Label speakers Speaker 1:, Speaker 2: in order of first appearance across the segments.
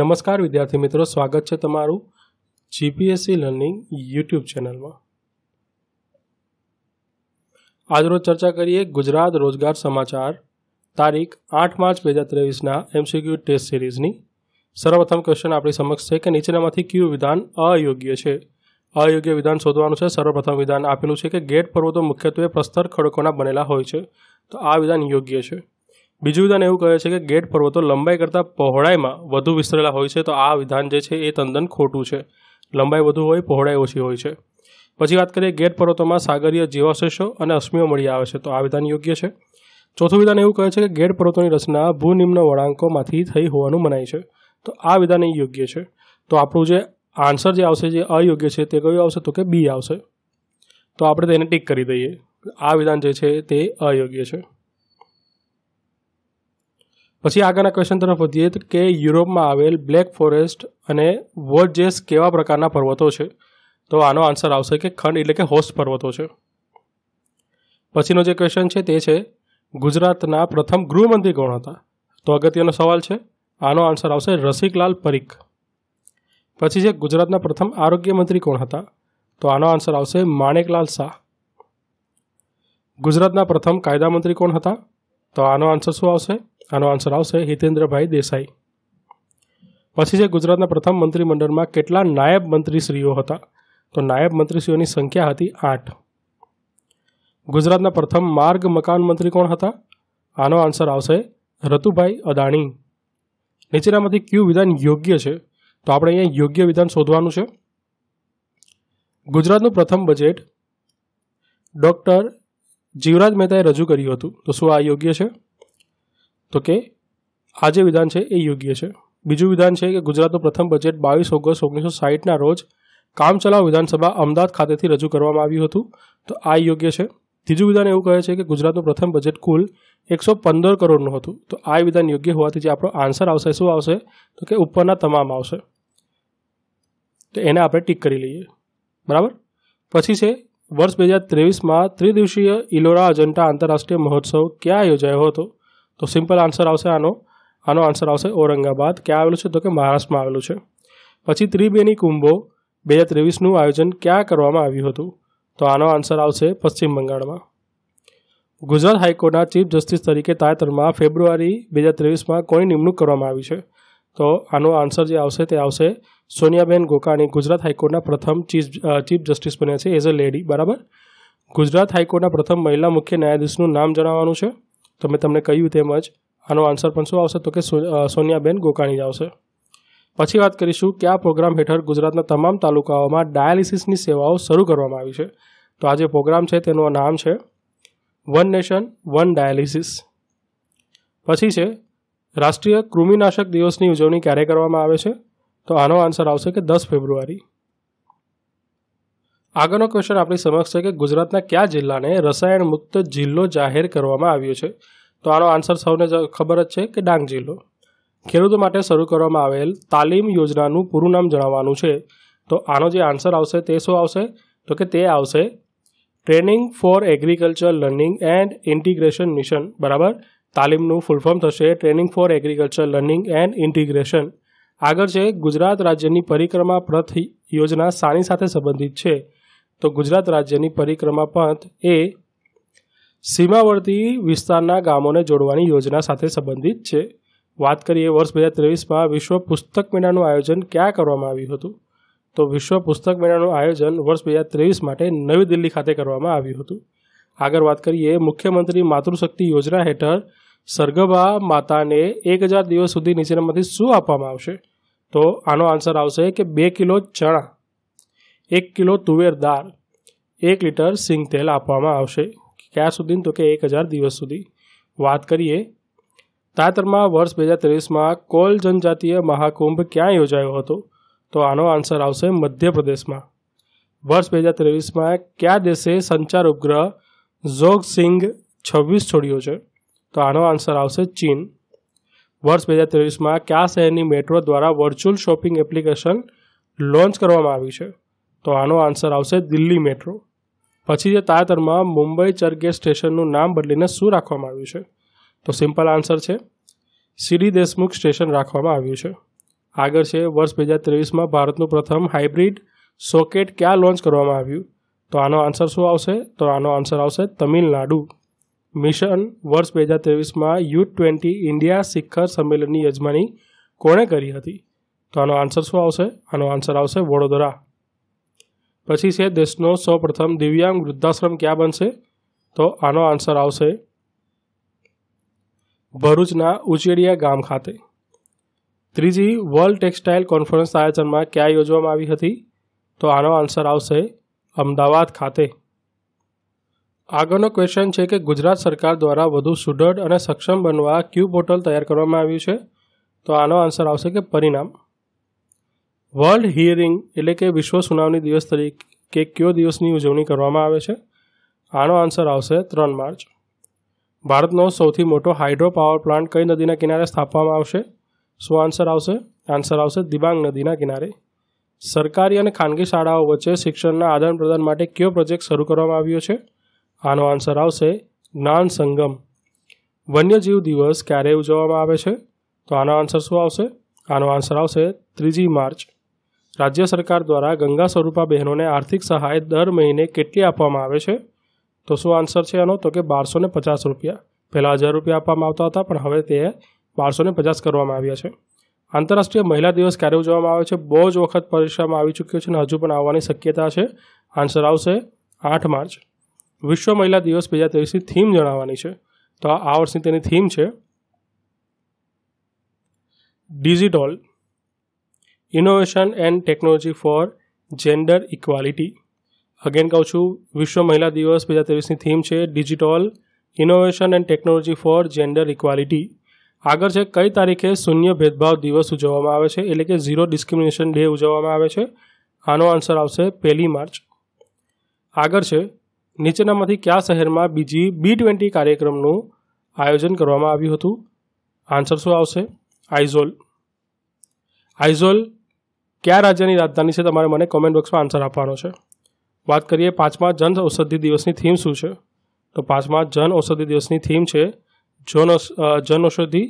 Speaker 1: નમસ્કાર વિદ્યાર્થી મિત્રો સ્વાગત છે તમારું જીપીએસસી લર્નિંગ યુટ્યુબ ચેનલમાં આજરોજ ચર્ચા કરીએ ગુજરાત રોજગાર સમાચાર તારીખ આઠ માર્ચ બે હજાર ત્રેવીસના એમસીક્યુ ટેસ્ટ સિરીઝની સર્વપ્રથમ ક્વેશ્ચન આપણી સમક્ષ છે કે નીચેનામાંથી કયું વિધાન અયોગ્ય છે અયોગ્ય વિધાન શોધવાનું છે સર્વપ્રથમ વિધાન આપેલું છે કે ગેટ પર્વતો મુખ્યત્વે પ્રસ્તર ખડકોના બનેલા હોય છે તો આ વિધાન યોગ્ય છે બીજું વિધાન એવું કહે છે કે ગેટ પર્વતો લંબાઈ કરતાં પહોળાઈમાં વધુ વિસ્તરેલા હોય છે તો આ વિધાન જે છે એ તદ્દન ખોટું છે લંબાઈ વધુ હોય પહોળાઈ ઓછી હોય છે પછી વાત કરીએ ગેટ પર્વતોમાં સાગરીય જીવાવશેષો અને અશ્મિઓ મળી આવે છે તો આ વિધાન યોગ્ય છે ચોથું વિધાન એવું કહે છે કે ગેટ પર્વતોની રચના ભૂનિમ્ન વળાંકોમાંથી થઈ હોવાનું મનાય છે તો આ વિધાન એ યોગ્ય છે તો આપણું જે આન્સર જે આવશે જે અયોગ્ય છે તે કયું આવશે તો કે બી આવશે તો આપણે તેને ટીક કરી દઈએ આ વિધાન જે છે તે અયોગ્ય છે પછી આગળના ક્વેશ્ચન તરફ વધીએ કે યુરોપમાં આવેલ બ્લેક ફોરેસ્ટ અને વોટજેસ કેવા પ્રકારના પર્વતો છે તો આનો આન્સર આવશે કે ખંડ એટલે કે હોસ્ટ પર્વતો છે પછીનો જે ક્વેશ્ચન છે તે છે ગુજરાતના પ્રથમ ગૃહમંત્રી કોણ હતા તો અગત્યનો સવાલ છે આનો આન્સર આવશે રસિકલાલ પરીખ પછી છે ગુજરાતના પ્રથમ આરોગ્ય મંત્રી કોણ હતા તો આનો આન્સર આવશે માણેકલાલ શાહ ગુજરાતના પ્રથમ કાયદા મંત્રી કોણ હતા તો આનો આન્સર શું આવશે આનો આન્સર આવશે હિતેન્દ્રભાઈ દેસાઈ પછી છે ગુજરાતના પ્રથમ મંત્રીમંડળમાં કેટલા નાયબ મંત્રીશ્રીઓ હતા તો નાયબ મંત્રીશ્રીઓની સંખ્યા હતી આઠ ગુજરાતના પ્રથમ માર્ગ મકાન મંત્રી કોણ હતા આનો આન્સર આવશે રતુભાઈ અદાણી નીચેનામાંથી કયું વિધાન યોગ્ય છે તો આપણે અહીંયા યોગ્ય વિધાન શોધવાનું છે ગુજરાતનું પ્રથમ બજેટ ડૉક્ટર જીવરાજ મહેતાએ રજૂ કર્યું હતું તો શું આ યોગ્ય છે તો કે આ જે વિધાન છે એ યોગ્ય છે બીજું વિધાન છે કે ગુજરાતનું પ્રથમ બજેટ બાવીસ ઓગસ્ટ ઓગણીસો સાહીઠના રોજ કામચલાઉ વિધાનસભા અમદાવાદ ખાતેથી રજૂ કરવામાં આવ્યું હતું તો આ યોગ્ય છે ત્રીજું વિધાન એવું કહે છે કે ગુજરાતનું પ્રથમ બજેટ કુલ એકસો પંદર કરોડનું હતું તો આ વિધાન યોગ્ય હોવાથી જે આપણો આન્સર આવશે શું આવશે તો કે ઉપરના તમામ આવશે તો એને આપણે ટીક કરી લઈએ બરાબર પછી છે વર્ષ બે હજાર ત્રેવીસમાં ત્રિદિવસીય ઇલોરા અજંટા આંતરરાષ્ટ્રીય મહોત્સવ ક્યાં યોજાયો હતો તો સિમ્પલ આન્સર આવશે આનો આનો આન્સર આવશે ઔરંગાબાદ ક્યાં આવેલું છે તો કે મહારાષ્ટ્રમાં આવેલું છે પછી ત્રિબેની કુંભો બે હજાર ત્રેવીસનું આયોજન ક્યાં કરવામાં આવ્યું હતું તો આનો આન્સર આવશે પશ્ચિમ બંગાળમાં ગુજરાત હાઈકોર્ટના ચીફ જસ્ટિસ તરીકે તાજેતરમાં ફેબ્રુઆરી બે હજાર ત્રેવીસમાં કોની નિમણૂક કરવામાં આવી છે તો આનો આન્સર જે આવશે તે આવશે સોનિયાબેન ગોકાણી ગુજરાત હાઈકોર્ટના પ્રથમ ચીફ ચીફ જસ્ટિસ બન્યા છે એઝ અ લેડી બરાબર ગુજરાત હાઈકોર્ટના પ્રથમ મહિલા મુખ્ય ન્યાયાધીશનું નામ જણાવવાનું છે તો મેં તમને કહ્યું તેમજ આનો આન્સર પણ શું આવશે તો કે સોનિયાબેન ગોકાણી જ આવશે પછી વાત કરીશું કે આ પ્રોગ્રામ હેઠળ ગુજરાતના તમામ તાલુકાઓમાં ડાયાલિસિસની સેવાઓ શરૂ કરવામાં આવી છે તો આ જે પ્રોગ્રામ છે તેનું નામ છે વન નેશન વન ડાયાલિસિસ પછી છે રાષ્ટ્રીય કૃમિનાશક દિવસની ઉજવણી ક્યારે કરવામાં આવે છે તો આનો આન્સર આવશે કે દસ ફેબ્રુઆરી આગળનો ક્વેશ્ચન આપણી સમક્ષ છે કે ગુજરાતના કયા જિલ્લાને રસાયણ મુક્ત જિલ્લો જાહેર કરવામાં આવ્યો છે તો આનો આન્સર સૌને ખબર જ છે કે ડાંગ જિલ્લો ખેડૂતો માટે શરૂ કરવામાં આવેલ તાલીમ યોજનાનું પૂરું નામ જણાવવાનું છે તો આનો જે આન્સર આવશે તે શું આવશે તો કે તે આવશે training for agriculture learning and integration mission બરાબર તાલીમનું ફૂલફોર્મ થશે training for agriculture learning and integration આગળ છે ગુજરાત રાજ્યની પરિક્રમા પ્રથ યોજના સાની સાથે સંબંધિત છે તો ગુજરાત રાજ્યની પરિક્રમા પંથ એ સીમાવર્તી વિસ્તારના ગામોને જોડવાની યોજના સાથે સંબંધિત છે વાત કરીએ વર્ષ બે હજાર ત્રેવીસમાં વિશ્વ પુસ્તક મેળાનું આયોજન ક્યાં કરવામાં આવ્યું હતું તો વિશ્વ પુસ્તક મેળાનું આયોજન વર્ષ બે હજાર ત્રેવીસ માટે નવી દિલ્હી ખાતે કરવામાં આવ્યું હતું આગળ વાત કરીએ મુખ્યમંત્રી માતૃશક્તિ યોજના હેઠળ સર્ગભા માતાને એક હજાર દિવસ સુધી નીચેનામાંથી શું આપવામાં આવશે તો આનો આન્સર આવશે કે બે કિલો ચણા એક કિલો તુવેર દાળ એક લીટર સિંગ તેલ આપવામાં આવશે ક્યાં સુધી તો કે એક હજાર દિવસ સુધી વાત કરીએ તાજેતરમાં વર્ષ બે હજાર ત્રેવીસમાં કોલ જનજાતીય મહાકુંભ ક્યાં યોજાયો હતો તો આનો આન્સર આવશે મધ્યપ્રદેશમાં વર્ષ બે હજાર ત્રેવીસમાં કયા દેશે સંચાર ઉપગ્રહ જોગસિંગ છવ્વીસ છોડ્યો છે તો આનો આન્સર આવશે ચીન વર્ષ બે હજાર ત્રેવીસમાં કયા શહેરની મેટ્રો દ્વારા વર્ચ્યુઅલ શોપિંગ એપ્લિકેશન લોન્ચ કરવામાં આવી છે તો આનો આન્સર આવશે દિલ્હી મેટ્રો પછી જે તાજેતરમાં મુંબઈ ચર્ચગેટ સ્ટેશનનું નામ બદલીને શું રાખવામાં આવ્યું છે તો સિમ્પલ આન્સર છે સીડી દેશમુખ સ્ટેશન રાખવામાં આવ્યું છે આગળ છે વર્ષ બે હજાર ત્રેવીસમાં ભારતનું પ્રથમ હાઇબ્રિડ સોકેટ ક્યાં લોન્ચ કરવામાં આવ્યું તો આનો આન્સર શું આવશે તો આનો આન્સર આવશે તમિલનાડુ મિશન વર્ષ બે હજાર ત્રેવીસમાં યુ ટ્વેન્ટી ઇન્ડિયા શિખર સંમેલનની યજમાની કોણે કરી હતી તો આનો આન્સર શું આવશે આનો આન્સર આવશે વડોદરા પછી છે દેશનો સૌપ્રથમ દિવ્યાંગ વૃદ્ધાશ્રમ ક્યાં બનશે તો આનો આન્સર આવશે ભરૂચના ઉચેડિયા ગામ ખાતે ત્રીજી વર્લ્ડ ટેક્સટાઇલ કોન્ફરન્સ આયોજનમાં ક્યાં યોજવામાં આવી હતી તો આનો આન્સર આવશે અમદાવાદ ખાતે આગળનો ક્વેશ્ચન છે કે ગુજરાત સરકાર દ્વારા વધુ સુદૃઢ અને સક્ષમ બનવા ક્યુ પોર્ટલ તૈયાર કરવામાં આવ્યું છે તો આનો આન્સર આવશે કે પરિણામ વર્લ્ડ હિયરિંગ એટલે કે વિશ્વ સુનાવણી દિવસ તરીકે કયો દિવસની ઉજવણી કરવામાં આવે છે આનો આન્સર આવશે ત્રણ માર્ચ ભારતનો સૌથી મોટો હાઇડ્રો પાવર પ્લાન્ટ કઈ નદીના કિનારે સ્થાપવામાં આવશે શું આન્સર આવશે આન્સર આવશે દિબાંગ નદીના કિનારે સરકારી અને ખાનગી શાળાઓ વચ્ચે શિક્ષણના આદાન પ્રદાન માટે કયો પ્રોજેક્ટ શરૂ કરવામાં આવ્યો છે આનો આન્સર આવશે જ્ઞાન સંગમ વન્યજીવ દિવસ ક્યારે ઉજવવામાં આવે છે તો આનો આન્સર શું આવશે આનો આન્સર આવશે ત્રીજી માર્ચ રાજ્ય સરકાર દ્વારા ગંગા સ્વરૂપા બહેનોને આર્થિક સહાય દર મહિને કેટલી આપવામાં આવે છે તો શું આન્સર છે એનો તો કે બારસો ને પચાસ રૂપિયા પહેલાં હજાર રૂપિયા આપવામાં આવતા હતા પણ હવે તે બારસો ને પચાસ કરવામાં આવ્યા છે આંતરરાષ્ટ્રીય મહિલા દિવસ ક્યારે ઉજવવામાં આવે છે બહુ જ વખત પરીક્ષામાં આવી ચૂક્યો છે અને હજુ પણ આવવાની શક્યતા છે આન્સર આવશે આઠ માર્ચ વિશ્વ મહિલા દિવસ બે હજાર ત્રેવીસની થીમ જણાવવાની છે તો આ વર્ષની તેની થીમ છે digital innovation and technology for gender equality again કહું છું વિશ્વ મહિલા દિવસ બે હજાર ત્રેવીસની થીમ છે digital innovation and technology for gender equality આગળ છે કઈ તારીખે શૂન્ય ભેદભાવ દિવસ ઉજવવામાં આવે છે એટલે કે ઝીરો ડિસ્ક્રિમિનેશન ડે ઉજવવામાં આવે છે આનો આન્સર આવશે પહેલી માર્ચ આગળ છે નીચેનામાંથી કયા શહેરમાં બીજી બી ટ્વેન્ટી કાર્યક્રમનું આયોજન કરવામાં આવ્યું હતું આન્સર શું આવશે આઇઝોલ આઇઝોલ કયા રાજ્યની રાજધાની છે તમારે મને કોમેન્ટ બોક્સમાં આન્સર આપવાનો છે વાત કરીએ પાંચમા જન ઔષધિ દિવસની થીમ શું છે તો પાંચમા જન ઔષધિ દિવસની થીમ છે જન જન ઔષધિ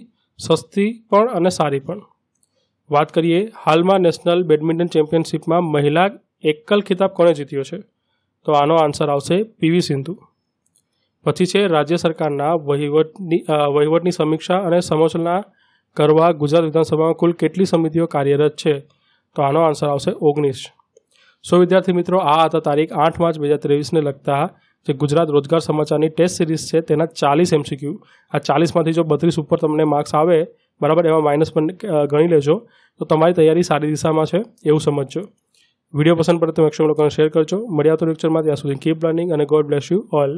Speaker 1: સસ્તી પણ અને સારી પણ વાત કરીએ હાલમાં નેશનલ બેડમિન્ટન ચેમ્પિયનશિપમાં મહિલા એકલ ખિતાબ કોણે જીત્યો છે તો આનો આન્સર આવશે પીવી સિંધુ પછી છે રાજ્ય સરકારના વહીવટની વહીવટની સમીક્ષા અને સમોચના કરવા ગુજરાત વિધાનસભામાં કુલ કેટલી સમિતિઓ કાર્યરત છે તો આનો આન્સર આવશે ઓગણીસ સો વિદ્યાર્થી મિત્રો આ હતા તારીખ આઠ માર્ચ બે હજાર ત્રેવીસને લગતા જે ગુજરાત રોજગાર સમાચારની ટેસ્ટ સિરીઝ છે તેના ચાલીસ એમસીક્યુ આ ચાલીસમાંથી જો બત્રીસ ઉપર તમને માર્ક્સ આવે બરાબર એમાં માઇનસ પણ ગણી લેજો તો તમારી તૈયારી સારી દિશામાં છે એવું સમજજો વિડીયો પસંદ પડે તો મેક્સિમમ લોકોને શેર કરજો મળ્યા તો લેક્ચરમાં ત્યાં સુધી કીપ લર્નિંગ અને ગોડ બ્લેસ યુ ઓલ